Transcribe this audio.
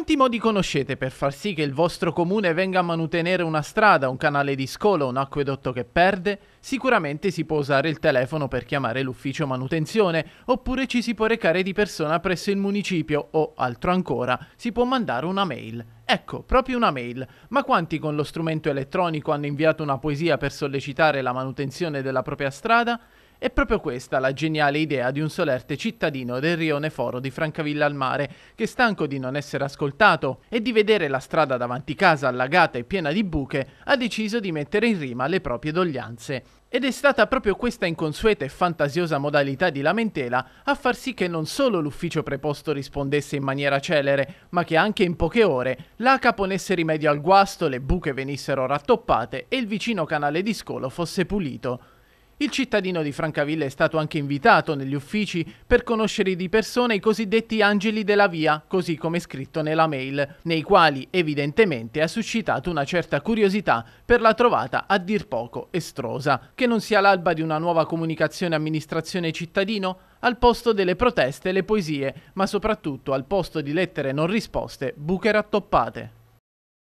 Quanti modi conoscete per far sì che il vostro comune venga a manutenere una strada, un canale di scolo, un acquedotto che perde? Sicuramente si può usare il telefono per chiamare l'ufficio manutenzione, oppure ci si può recare di persona presso il municipio o, altro ancora, si può mandare una mail. Ecco, proprio una mail. Ma quanti con lo strumento elettronico hanno inviato una poesia per sollecitare la manutenzione della propria strada? È proprio questa la geniale idea di un solerte cittadino del rione Foro di Francavilla al Mare, che stanco di non essere ascoltato e di vedere la strada davanti casa allagata e piena di buche, ha deciso di mettere in rima le proprie doglianze. Ed è stata proprio questa inconsueta e fantasiosa modalità di lamentela a far sì che non solo l'ufficio preposto rispondesse in maniera celere, ma che anche in poche ore l'ACA ponesse rimedio al guasto, le buche venissero rattoppate e il vicino canale di scolo fosse pulito. Il cittadino di Francavilla è stato anche invitato negli uffici per conoscere di persona i cosiddetti angeli della via, così come scritto nella mail, nei quali evidentemente ha suscitato una certa curiosità per la trovata a dir poco estrosa. Che non sia l'alba di una nuova comunicazione amministrazione cittadino? Al posto delle proteste le poesie, ma soprattutto al posto di lettere non risposte, buche rattoppate.